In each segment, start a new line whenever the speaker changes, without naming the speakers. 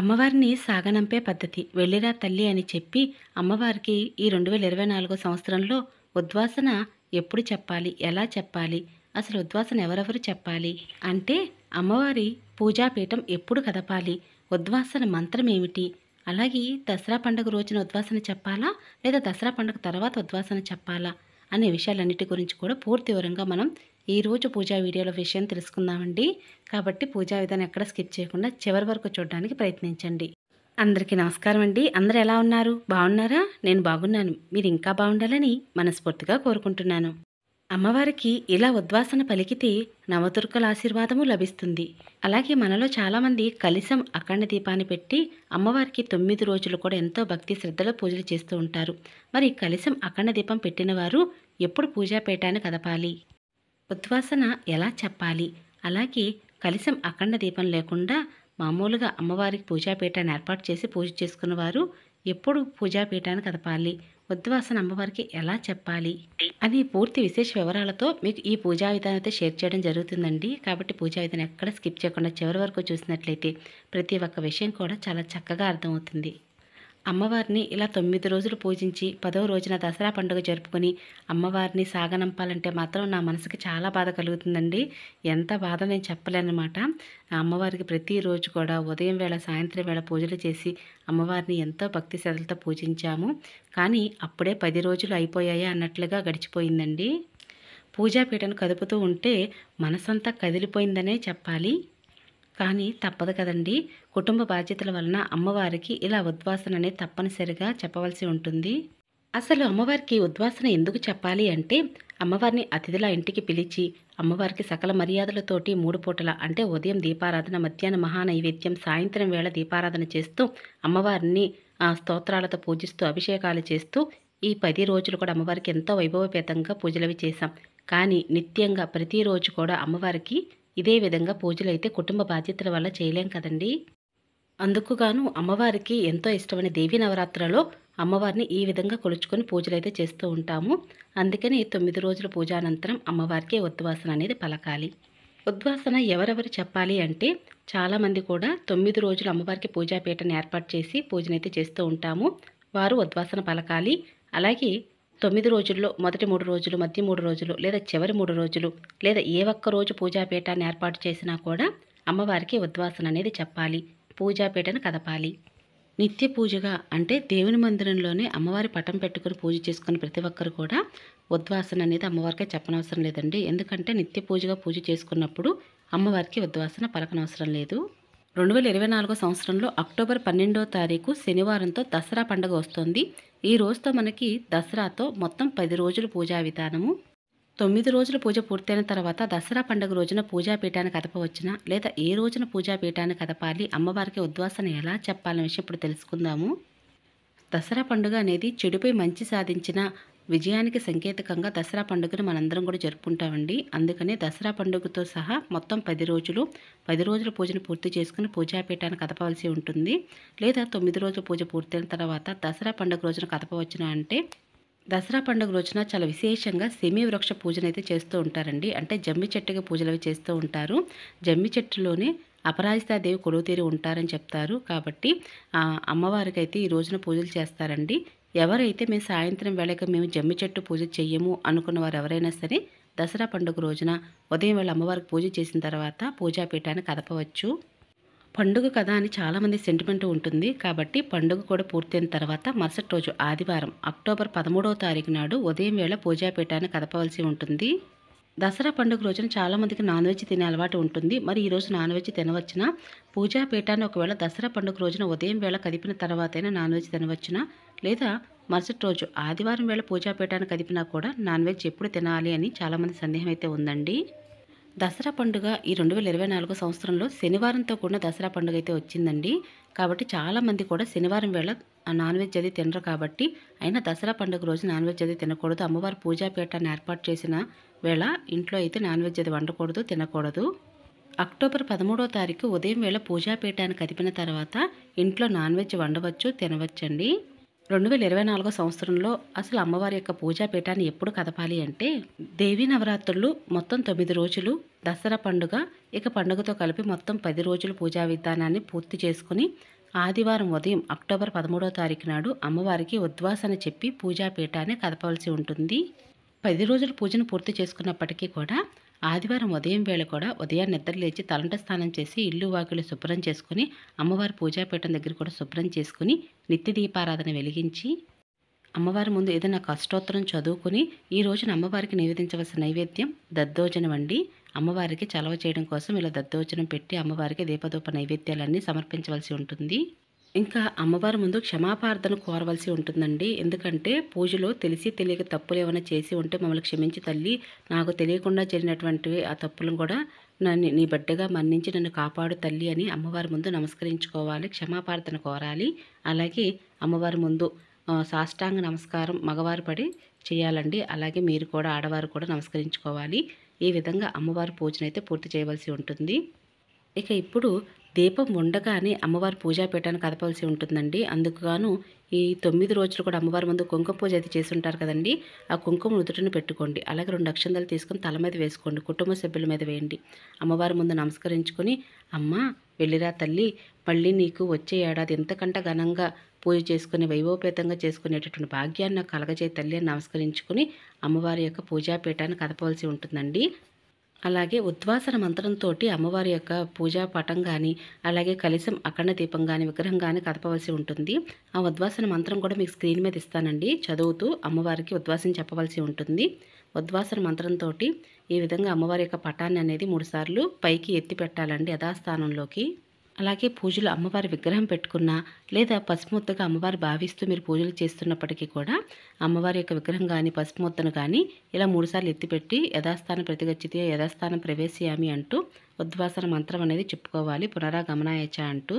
అమ్మవారిని సాగనంపే పద్ధతి వెళ్ళిరా తల్లి అని చెప్పి అమ్మవారికి ఈ రెండు వేల ఇరవై నాలుగో సంవత్సరంలో ఉద్వాసన ఎప్పుడు చెప్పాలి ఎలా చెప్పాలి అసలు ఉద్వాసన ఎవరెవరు చెప్పాలి అంటే అమ్మవారి పూజాపీఠం ఎప్పుడు కదపాలి ఉద్వాసన మంత్రం ఏమిటి అలాగే దసరా పండుగ రోజున ఉద్వాసన చెప్పాలా లేదా దసరా పండుగ తర్వాత ఉద్వాసన చెప్పాలా అనే విషయాలన్నిటి గురించి కూడా పూర్తి వివరంగా మనం ఈరోజు పూజా వీడియోలో విషయం తెలుసుకుందామండి కాబట్టి పూజా విధానం ఎక్కడ స్కిప్ చేయకుండా చివరి వరకు చూడడానికి ప్రయత్నించండి అందరికీ నమస్కారం అండి అందరు ఎలా ఉన్నారు బాగున్నారా నేను బాగున్నాను మీరు ఇంకా బాగుండాలని మనస్ఫూర్తిగా కోరుకుంటున్నాను అమ్మవారికి ఇలా ఉద్వాసన పలికితే నవదుర్గల ఆశీర్వాదము లభిస్తుంది అలాగే మనలో చాలామంది కలిసం అఖండ దీపాన్ని పెట్టి అమ్మవారికి తొమ్మిది రోజులు కూడా ఎంతో భక్తి శ్రద్ధలో పూజలు చేస్తూ ఉంటారు మరి కలిసం అఖండ దీపం పెట్టిన వారు ఎప్పుడు పూజాపేటాన్ని కదపాలి ఉద్వాసన ఎలా చెప్పాలి అలాగే కలిసం అఖండ దీపం లేకుండా మామూలుగా అమ్మవారికి పూజాపీఠాన్ని ఏర్పాటు చేసి పూజ చేసుకున్నవారు ఎప్పుడు పూజాపీఠాన్ని కదపాలి ఉద్వాసన అమ్మవారికి ఎలా చెప్పాలి అని పూర్తి విశేష వివరాలతో మీకు ఈ పూజా విధానం అయితే షేర్ చేయడం జరుగుతుందండి కాబట్టి పూజా విధానం ఎక్కడ స్కిప్ చేయకుండా చివరి వరకు చూసినట్లయితే ప్రతి ఒక్క విషయం కూడా చాలా చక్కగా అర్థమవుతుంది అమ్మవారిని ఇలా తొమ్మిది రోజులు పూజించి పదవ రోజున దసరా పండుగ జరుపుకొని అమ్మవారిని సాగనంపాలంటే మాత్రం నా మనసుకి చాలా బాధ కలుగుతుందండి ఎంత బాధ నేను చెప్పలేనమాట అమ్మవారికి ప్రతిరోజు కూడా ఉదయం వేళ సాయంత్రం వేళ పూజలు చేసి అమ్మవారిని ఎంతో భక్తి శ్రద్ధలతో పూజించాము కానీ అప్పుడే పది రోజులు అయిపోయాయా అన్నట్లుగా గడిచిపోయిందండి పూజాపీఠను కదుపుతూ ఉంటే మనసంతా కదిలిపోయిందనే చెప్పాలి కానీ తప్పదు కదండి కుటుంబ బాధ్యతల వలన అమ్మవారికి ఇలా ఉద్వాసన అనేది తప్పనిసరిగా చెప్పవలసి ఉంటుంది అసలు అమ్మవారికి ఉద్వాసన ఎందుకు చెప్పాలి అంటే అమ్మవారిని అతిథుల ఇంటికి పిలిచి అమ్మవారికి సకల మర్యాదలతోటి మూడు పూటల అంటే ఉదయం దీపారాధన మధ్యాహ్నం మహానైవేద్యం సాయంత్రం వేళ దీపారాధన చేస్తూ అమ్మవారిని స్తోత్రాలతో పూజిస్తూ అభిషేకాలు చేస్తూ ఈ పది రోజులు కూడా అమ్మవారికి ఎంతో వైభవపేతంగా పూజలవి చేశాం కానీ నిత్యంగా ప్రతిరోజు కూడా అమ్మవారికి ఇదే విధంగా పూజలు అయితే కుటుంబ బాధ్యతల వల్ల చేయలేం కదండి అందుకుగాను అమ్మవారికి ఎంతో ఇష్టమైన దేవీ నవరాత్రలో అమ్మవారిని ఈ విధంగా కొలుచుకొని పూజలు అయితే చేస్తూ ఉంటాము అందుకని తొమ్మిది రోజుల అనంతరం అమ్మవారికి ఉద్వాసన అనేది పలకాలి ఉద్వాసన ఎవరెవరు చెప్పాలి అంటే చాలామంది కూడా తొమ్మిది రోజులు అమ్మవారికి పూజాపీఠను ఏర్పాటు చేసి పూజనైతే చేస్తూ ఉంటాము వారు ఉద్వాసన పలకాలి అలాగే తొమ్మిది రోజుల్లో మొదటి మూడు రోజులు మధ్య మూడు రోజులు లేదా చివరి మూడు రోజులు లేదా ఏ ఒక్క రోజు పూజాపీఠాన్ని ఏర్పాటు చేసినా కూడా అమ్మవారికి ఉద్వాసన అనేది చెప్పాలి పూజాపీఠను కదపాలి నిత్య పూజగా అంటే దేవుని మందిరంలోనే అమ్మవారి పటం పెట్టుకుని పూజ చేసుకున్న ప్రతి ఒక్కరు కూడా ఉద్వాసన అనేది అమ్మవారికే చెప్పనవసరం లేదండి ఎందుకంటే నిత్య పూజగా పూజ చేసుకున్నప్పుడు అమ్మవారికి ఉద్వాసన పలకనవసరం లేదు రెండు వేల ఇరవై నాలుగో సంవత్సరంలో అక్టోబర్ పన్నెండో తారీఖు శనివారంతో దసరా పండుగ వస్తుంది ఈ రోజుతో మనకి దసరాతో మొత్తం పది రోజులు పూజా విధానము తొమ్మిది రోజుల పూజ పూర్తయిన తర్వాత దసరా పండుగ రోజున పూజాపీఠాన్ని కదపవచ్చునా లేదా ఏ రోజున పీఠాన్ని కదపాలి అమ్మవారికి ఉద్వాసన ఎలా చెప్పాలనే విషయం ఇప్పుడు తెలుసుకుందాము దసరా పండుగ అనేది చెడుపై మంచి సాధించిన విజయానికి సంకేతకంగా దసరా పండుగను మనందరం కూడా జరుపుకుంటామండి అందుకనే దసరా పండుగతో సహా మొత్తం పది రోజులు పది రోజుల పూజను పూర్తి చేసుకుని పూజాపీఠాన్ని కదపవలసి ఉంటుంది లేదా తొమ్మిది రోజుల పూజ పూర్తయిన తర్వాత దసరా పండుగ రోజున కదపవచ్చున అంటే దసరా పండుగ రోజున చాలా విశేషంగా సెమీ వృక్ష పూజను అయితే చేస్తూ ఉంటారండి అంటే జమ్మి చెట్టుకి పూజలు అవి చేస్తూ ఉంటారు జమ్మి చెట్టులోనే అపరాజితాదేవి కొలువుతీరి ఉంటారని చెప్తారు కాబట్టి అమ్మవారికి అయితే ఈ రోజున పూజలు చేస్తారండి ఎవరైతే మేము సాయంత్రం వేళక మేము జమ్మి చెట్టు పూజ చెయ్యము అనుకున్న వారు ఎవరైనా సరే దసరా పండుగ రోజున ఉదయం వేళ అమ్మవారికి పూజ చేసిన తర్వాత పూజాపీఠాన్ని కదపవచ్చు పండుగ కదా అని చాలామంది సెంటిమెంట్ ఉంటుంది కాబట్టి పండుగ కూడా పూర్తయిన తర్వాత మరుసటి రోజు ఆదివారం అక్టోబర్ పదమూడవ తారీఖు నాడు ఉదయం వేళ పూజాపీఠాన్ని కదపవలసి ఉంటుంది దసరా పండుగ రోజున చాలామందికి నాన్ వెజ్ తినే అలవాటు ఉంటుంది మరి ఈరోజు నాన్ వెజ్ తినవచ్చిన పూజా పీఠాన్ని ఒకవేళ దసరా పండుగ రోజున ఉదయం వేళ కదిపిన తర్వాతైనా నాన్ వెజ్ తినవచ్చిన లేదా మరుసటి రోజు ఆదివారం వేళ పూజా పీఠాన్ని కదిపినా కూడా నాన్ వెజ్ ఎప్పుడు తినాలి అని చాలామంది సందేహం అయితే ఉందండి దసరా పండుగ ఈ రెండు వేల ఇరవై నాలుగో సంవత్సరంలో శనివారంతో కూడిన దసరా పండుగ అయితే వచ్చిందండి కాబట్టి చాలామంది కూడా శనివారం వేళ నాన్ వెజ్ అది తినరు కాబట్టి అయినా దసరా పండుగ రోజు నాన్ వెజ్ అది తినకూడదు అమ్మవారి పూజాపీఠాన్ని ఏర్పాటు చేసిన వేళ ఇంట్లో అయితే నాన్ వెజ్ అది వండకూడదు తినకూడదు అక్టోబర్ పదమూడో తారీఖు ఉదయం వేళ పూజాపీఠాన్ని కదిపిన తర్వాత ఇంట్లో నాన్ వెజ్ వండవచ్చు తినవచ్చండి రెండు వేల ఇరవై నాలుగో సంవత్సరంలో అసలు అమ్మవారి యొక్క పూజాపీఠాన్ని ఎప్పుడు కదపాలి అంటే దేవీ నవరాత్రులు మొత్తం తొమ్మిది రోజులు దసరా పండుగ ఇక పండుగతో కలిపి మొత్తం పది రోజులు పూజా విధానాన్ని పూర్తి చేసుకుని ఆదివారం ఉదయం అక్టోబర్ పదమూడో తారీఖు నాడు అమ్మవారికి ఉద్వాసన చెప్పి పూజాపీఠాన్ని కదపవలసి ఉంటుంది పది రోజులు పూజను పూర్తి చేసుకున్నప్పటికీ కూడా ఆదివారం ఉదయం వేళ కూడా ఉదయాన్ని నిద్రలేచి తలంట స్నానం చేసి ఇల్లు వాకిలు శుభ్రం చేసుకుని అమ్మవారి పూజాపీఠం దగ్గర కూడా శుభ్రం చేసుకుని నిత్య దీపారాధన వెలిగించి అమ్మవారి ముందు ఏదైనా కష్టోత్తరం చదువుకుని ఈ రోజున అమ్మవారికి నివేదించవలసిన నైవేద్యం దద్దోజనం అండి అమ్మవారికి చలవ చేయడం కోసం ఇలా దద్దోచనం పెట్టి అమ్మవారికి దీపదూప నైవేద్యాలన్నీ సమర్పించవలసి ఉంటుంది ఇంకా అమ్మవారి ముందు క్షమాపార్థన కోరవలసి ఉంటుందండి ఎందుకంటే పూజలో తెలిసి తెలియక తప్పులు ఏమైనా చేసి ఉంటే మమ్మల్ని క్షమించి తల్లి నాకు తెలియకుండా జరిగినటువంటివి ఆ తప్పులను కూడా నన్ను నీ బిడ్డగా మన్నించి నన్ను కాపాడు తల్లి అని అమ్మవారి ముందు నమస్కరించుకోవాలి క్షమాపార్థన కోరాలి అలాగే అమ్మవారి ముందు సాష్టాంగ నమస్కారం మగవారు పడి చేయాలండి అలాగే మీరు కూడా ఆడవారు కూడా నమస్కరించుకోవాలి ఈ విధంగా అమ్మవారి పూజనైతే పూర్తి చేయవలసి ఉంటుంది ఇక ఇప్పుడు దీపం ఉండగానే అమ్మవారి పూజా పీఠాన్ని కదపవలసి ఉంటుందండి అందుకుగాను ఈ తొమ్మిది రోజులు కూడా అమ్మవారి ముందు కుంకుమ పూజ అయితే చేసి ఉంటారు కదండి ఆ కుంకుమ నుదుటిని పెట్టుకోండి అలాగే రెండు అక్షంతలు తీసుకొని తల మీద వేసుకోండి కుటుంబ సభ్యుల మీద వేయండి అమ్మవారి ముందు నమస్కరించుకొని అమ్మ వెళ్ళిరా తల్లి మళ్ళీ నీకు వచ్చే ఏడాది ఎంతకంటే ఘనంగా పూజ చేసుకుని వైభవపేతంగా చేసుకునేటటువంటి భాగ్యాన్ని నాకు కలగజే తల్లి అని నమస్కరించుకుని అమ్మవారి యొక్క పూజాపీఠాన్ని కదపవలసి ఉంటుందండి అలాగే ఉద్వాసన మంత్రంతో అమ్మవారి యొక్క పూజా పటం కానీ అలాగే కలిసం అఖండ దీపం కానీ విగ్రహం కానీ కదపవలసి ఉంటుంది ఆ ఉద్వాసన మంత్రం కూడా మీకు స్క్రీన్ మీద ఇస్తానండి చదువుతూ అమ్మవారికి ఉద్వాసం చెప్పవలసి ఉంటుంది ఉద్వాసన మంత్రంతో ఈ విధంగా అమ్మవారి యొక్క పటాన్ని అనేది మూడుసార్లు పైకి ఎత్తి పెట్టాలండి యథాస్థానంలోకి అలాగే పూజలు అమ్మవారి విగ్రహం పెట్టుకున్నా లేదా పసుముద్దగా అమ్మవారు భావిస్తూ మీరు పూజలు చేస్తున్నప్పటికీ కూడా అమ్మవారి యొక్క విగ్రహం కానీ పసుముద్దను కానీ ఇలా మూడుసార్లు ఎత్తిపెట్టి యథాస్థానం ప్రతిగచ్చితే యథాస్థానం ప్రవేశయామి అంటూ ఉద్వాసన మంత్రం అనేది చెప్పుకోవాలి పునరాగమనాయచ అంటూ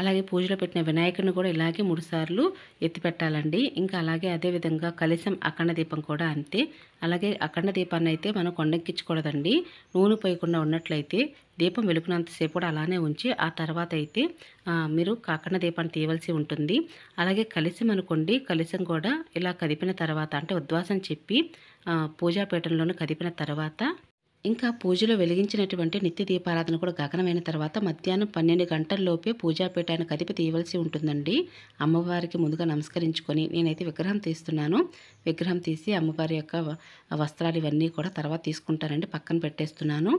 అలాగే పూజలో పెట్టిన వినాయకుడిని కూడా ఇలాగే మూడుసార్లు ఎత్తిపెట్టాలండి ఇంకా అలాగే అదేవిధంగా కలిసం అఖండ దీపం కూడా అంతే అలాగే అఖండ దీపాన్ని అయితే మనం కొండెక్కించకూడదండి నూనె పోయకుండా ఉన్నట్లయితే దీపం వెలుకున్నంతసేపు కూడా అలానే ఉంచి ఆ తర్వాత అయితే మీరు కాకణ దీపాన్ని తీయవలసి ఉంటుంది అలాగే కలిసం అనుకోండి కలిసం కూడా ఇలా కదిపిన తర్వాత అంటే ఉద్వాసం చెప్పి పూజాపీఠంలోనూ కదిపిన తర్వాత ఇంకా పూజలో వెలిగించినటువంటి నిత్య దీపారాధన కూడా గగనమైన తర్వాత మధ్యాహ్నం పన్నెండు గంటల్లోపే పూజాపీఠాన్ని కదిపి తీయవలసి ఉంటుందండి అమ్మవారికి ముందుగా నమస్కరించుకొని నేనైతే విగ్రహం తీస్తున్నాను విగ్రహం తీసి అమ్మవారి యొక్క వస్త్రాలు ఇవన్నీ కూడా తర్వాత తీసుకుంటానండి పక్కన పెట్టేస్తున్నాను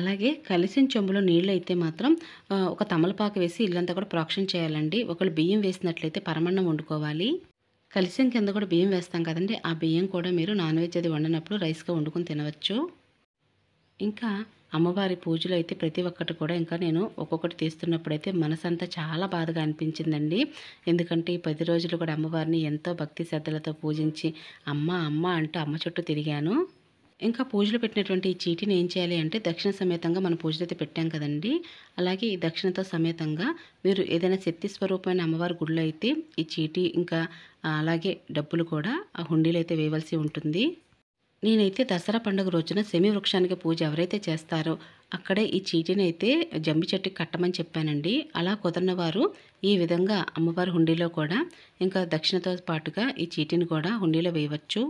అలాగే కలిసిన చెంబులో నీళ్ళు అయితే మాత్రం ఒక తమలపాకు వేసి ఇల్లంతా కూడా ప్రోక్షణ చేయాలండి ఒకళ్ళు బియ్యం వేసినట్లయితే పరమన్నం వండుకోవాలి కలిసిన కింద కూడా బియ్యం వేస్తాం కదండి ఆ బియ్యం కూడా మీరు నాన్ వెజ్ అది వండినప్పుడు రైస్గా వండుకొని తినవచ్చు ఇంకా అమ్మవారి పూజలు అయితే ప్రతి ఒక్కటి కూడా ఇంకా నేను ఒక్కొక్కటి తీస్తున్నప్పుడైతే మనసంతా చాలా బాధగా అనిపించిందండి ఎందుకంటే ఈ పది రోజులు కూడా అమ్మవారిని ఎంతో భక్తి శ్రద్ధలతో పూజించి అమ్మ అమ్మ అంటూ అమ్మ చుట్టూ తిరిగాను ఇంకా పూజలు పెట్టినటువంటి ఈ చీటీని ఏం చేయాలి అంటే దక్షిణ సమేతంగా మనం పూజలు అయితే పెట్టాం కదండి అలాగే ఈ దక్షిణతో సమేతంగా మీరు ఏదైనా శక్తి స్వరూపమైన అమ్మవారి గుడిలో అయితే ఈ చీటీ ఇంకా అలాగే డబ్బులు కూడా ఆ హుండీలు అయితే వేయవలసి ఉంటుంది నేనైతే దసరా పండుగ రోజున శమి వృక్షానికి పూజ ఎవరైతే చేస్తారో అక్కడే ఈ చీటీని అయితే జంబి చెట్టుకి కట్టమని చెప్పానండి అలా కుదరిన వారు ఈ విధంగా అమ్మవారి హుండీలో కూడా ఇంకా దక్షిణతో పాటుగా ఈ చీటీని కూడా హుండీలో వేయవచ్చు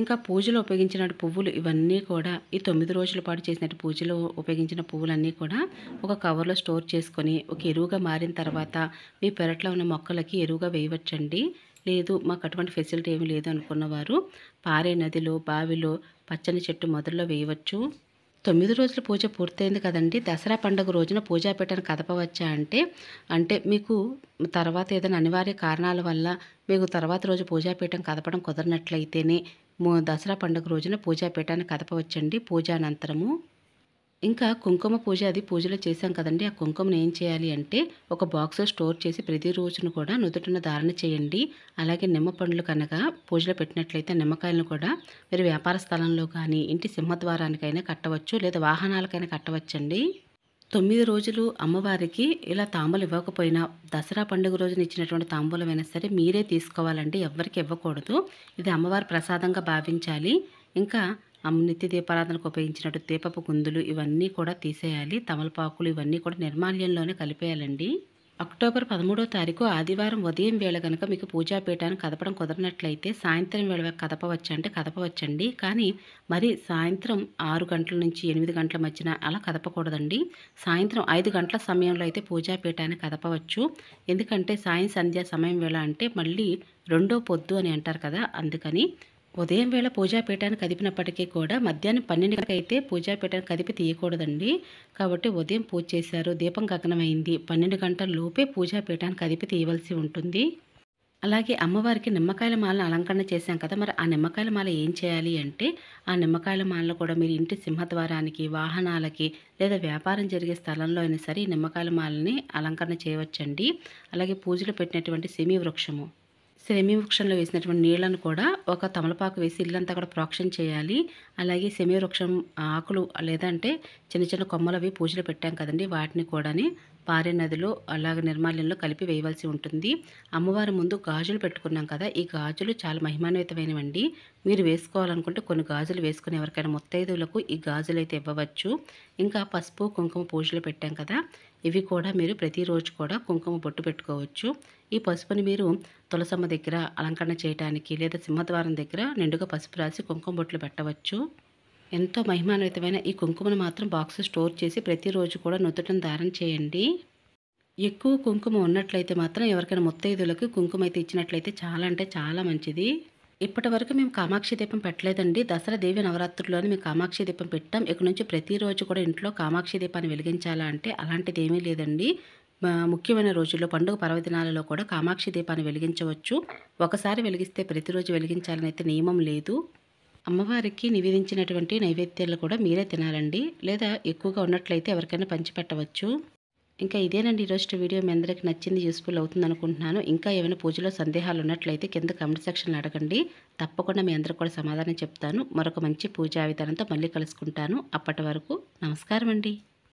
ఇంకా పూజలో ఉపయోగించిన పువ్వులు ఇవన్నీ కూడా ఈ తొమ్మిది రోజుల పాటు చేసిన పూజలో ఉపయోగించిన పువ్వులన్నీ కూడా ఒక కవర్లో స్టోర్ చేసుకొని ఒక ఎరువుగా మారిన తర్వాత మీ పెరట్లో ఉన్న మొక్కలకి ఎరువుగా వేయవచ్చండి లేదు మాకు అటువంటి ఫెసిలిటీ ఏమీ లేదు అనుకున్నవారు పారే నదిలో బావిలో పచ్చని చెట్టు మొదల్లో వేయవచ్చు తొమ్మిది రోజుల పూజ పూర్తయింది కదండి దసరా పండుగ రోజున పూజా పెట్టను కదపవచ్చా అంటే అంటే మీకు తర్వాత ఏదైనా అనివార్య కారణాల వల్ల మీకు తర్వాత రోజు పీఠం కదపడం కుదరనట్లయితేనే దసరా పండుగ రోజున పూజాపీఠాన్ని కదపవచ్చండి పూజానంతరము ఇంకా కుంకుమ పూజ అది పూజలో చేశాం కదండి ఆ కుంకుమను ఏం చేయాలి అంటే ఒక బాక్స్లో స్టోర్ చేసి ప్రతిరోజును కూడా నుదుటిన ధారణ చేయండి అలాగే నిమ్మ పండ్లు కనుక పూజలో పెట్టినట్లయితే నిమ్మకాయలను కూడా మీరు వ్యాపార స్థలంలో కానీ ఇంటి సింహద్వారానికైనా కట్టవచ్చు లేదా వాహనాలకైనా కట్టవచ్చండి తొమ్మిది రోజులు అమ్మవారికి ఇలా తాంబూలు ఇవ్వకపోయినా దసరా పండుగ రోజున ఇచ్చినటువంటి తాంబూలమైనా సరే మీరే తీసుకోవాలండి ఎవరికి ఇవ్వకూడదు ఇది అమ్మవారి ప్రసాదంగా భావించాలి ఇంకా నిత్య దీపారాధనకు ఉపయోగించినట్టు తీపపు గుందులు ఇవన్నీ కూడా తీసేయాలి తమలపాకులు ఇవన్నీ కూడా నిర్మాల్యంలోనే కలిపేయాలండి అక్టోబర్ పదమూడో తారీఖు ఆదివారం ఉదయం వేళ కనుక మీకు పూజాపీఠాన్ని కదపడం కుదరనట్లయితే సాయంత్రం వేళ కదపవచ్చు అంటే కదపవచ్చండి కానీ మరి సాయంత్రం ఆరు గంటల నుంచి ఎనిమిది గంటల మధ్యన అలా కదపకూడదండి సాయంత్రం ఐదు గంటల సమయంలో అయితే పూజాపీఠాన్ని కదపవచ్చు ఎందుకంటే సాయం సంధ్యా సమయం వేళ అంటే మళ్ళీ రెండో పొద్దు అని అంటారు కదా అందుకని ఉదయం వేళ పూజాపీఠాన్ని కదిపినప్పటికీ కూడా మధ్యాహ్నం పన్నెండు అయితే పూజాపీఠాన్ని కదిపి తీయకూడదండి కాబట్టి ఉదయం పూజ చేశారు దీపం గగనమైంది పన్నెండు గంటల లోపే పూజాపీఠాన్ని కదిపి తీయవలసి ఉంటుంది అలాగే అమ్మవారికి నిమ్మకాయల మాలను అలంకరణ చేశాం కదా మరి ఆ నిమ్మకాయల మాల ఏం చేయాలి అంటే ఆ నిమ్మకాయల మాలను కూడా మీరు ఇంటి సింహద్వారానికి వాహనాలకి లేదా వ్యాపారం జరిగే స్థలంలో అయినా సరే ఈ నిమ్మకాయల మాలని అలంకరణ చేయవచ్చండి అలాగే పూజలు పెట్టినటువంటి సిమి వృక్షము సెమీ వృక్షంలో వేసినటువంటి నీళ్లను కూడా ఒక తమలపాకు వేసి ఇల్లంతా కూడా ప్రోక్షణ చేయాలి అలాగే సెమీ వృక్షం ఆకులు లేదంటే చిన్న చిన్న కొమ్మలు అవి పూజలు పెట్టాం కదండి వాటిని కూడాని పారే నదిలో అలాగే నిర్మాల్యంలో కలిపి వేయవలసి ఉంటుంది అమ్మవారి ముందు గాజులు పెట్టుకున్నాం కదా ఈ గాజులు చాలా మహిమాన్వితమైనవండి మీరు వేసుకోవాలనుకుంటే కొన్ని గాజులు వేసుకుని ఎవరికైనా ముత్తైదువులకు ఈ గాజులు అయితే ఇవ్వవచ్చు ఇంకా పసుపు కుంకుమ పూజలు పెట్టాం కదా ఇవి కూడా మీరు ప్రతిరోజు కూడా కుంకుమ బొట్టు పెట్టుకోవచ్చు ఈ పసుపుని మీరు తులసమ్మ దగ్గర అలంకరణ చేయడానికి లేదా సింహద్వారం దగ్గర నిండుగా పసుపు రాసి కుంకుమ బొట్లు పెట్టవచ్చు ఎంతో మహిమాన్వితమైన ఈ కుంకుమను మాత్రం బాక్స్ స్టోర్ చేసి ప్రతిరోజు కూడా నుదుటను దారం చేయండి ఎక్కువ కుంకుమ ఉన్నట్లయితే మాత్రం ఎవరికైనా ముత్తైదులకు కుంకుమ అయితే ఇచ్చినట్లయితే చాలా అంటే చాలా మంచిది ఇప్పటి వరకు మేము కామాక్షి దీపం పెట్టలేదండి దసరా దేవి నవరాత్రుల్లోనే మేము కామాక్షి దీపం పెట్టాం ఇక నుంచి ప్రతిరోజు కూడా ఇంట్లో కామాక్షి దీపాన్ని వెలిగించాలా అంటే అలాంటిది ఏమీ లేదండి ముఖ్యమైన రోజుల్లో పండుగ పర్వదినాలలో కూడా కామాక్షి దీపాన్ని వెలిగించవచ్చు ఒకసారి వెలిగిస్తే ప్రతిరోజు వెలిగించాలని అయితే నియమం లేదు అమ్మవారికి నివేదించినటువంటి నైవేద్యాలు కూడా మీరే తినాలండి లేదా ఎక్కువగా ఉన్నట్లయితే ఎవరికైనా పంచిపెట్టవచ్చు ఇంకా ఇదేనండి ఈరోజు వీడియో మీ అందరికీ నచ్చింది యూస్ఫుల్ అవుతుంది అనుకుంటున్నాను ఇంకా ఏమైనా పూజలో సందేహాలు ఉన్నట్లయితే కింద కమెంట్ సెక్షన్లో అడగండి తప్పకుండా మీ అందరికి కూడా సమాధానం చెప్తాను మరొక మంచి పూజా విధానంతో మళ్ళీ కలుసుకుంటాను అప్పటి వరకు నమస్కారం అండి